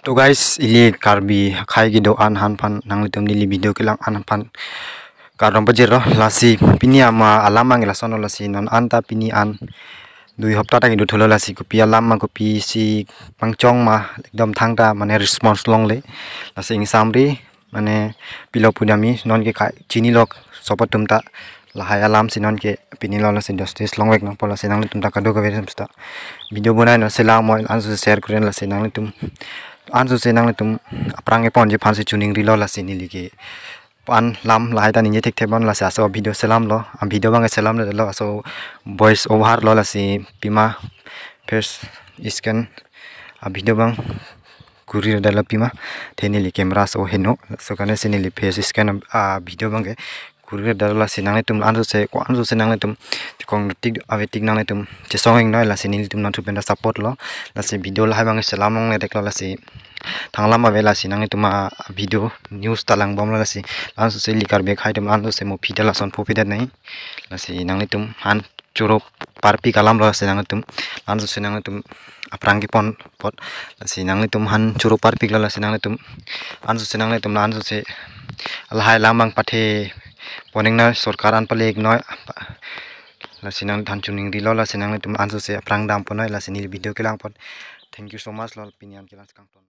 to guys ili karbi kai gi do an han pan nang litum ni video kilang an han pan karom pajero lasi pini ama alamang la sono lasi non anta pini an dui hopta ta gi do tholo lasi ko pi alam pi si pangcong ma ekdom thang ta mane response long le lasi ing samri mane pilo punyami non ke kai chini lok sopat tumta lahai alam si non ke pini lo lasi justice long wek nang pola sinang litum ta kado ka video bunai no selang mo su share kuren lasi nang litum anzu se nang tum aprang e ponje phanse chuning rilo la sini ligi pan lam lai ta ninje thik the aso la sa so video selam lo am video bang selam lo lo so voice over lo la si pima face scan a video bang kurir dala pima theni li kamera so heno so kane sini li face scan a video bang kurire darla senang itu anso se ko senang itu, tum kong tik ave tik nangle tum che songeng noi la itu tum nan benda support lo la se video la habang e se lamong dek lo la se thanglam ave la itu tuma video news talang bom la se anso se likar baik hai tum anso se mo phida la son phopida nai la se nang itu han curo parpi kalam lo sinangle itu, anso senang itu aprangi pon pot la sinang itu han churo parpi la sinangle itu, anso sinangle tum la anso se alhai lamang pathe ponengna sarkar an palek noi la sinang than chuning dilo la sinang tum ansu se prang dam ponai la sinir video kelang pon thank you so much lol pinian kelang kang ton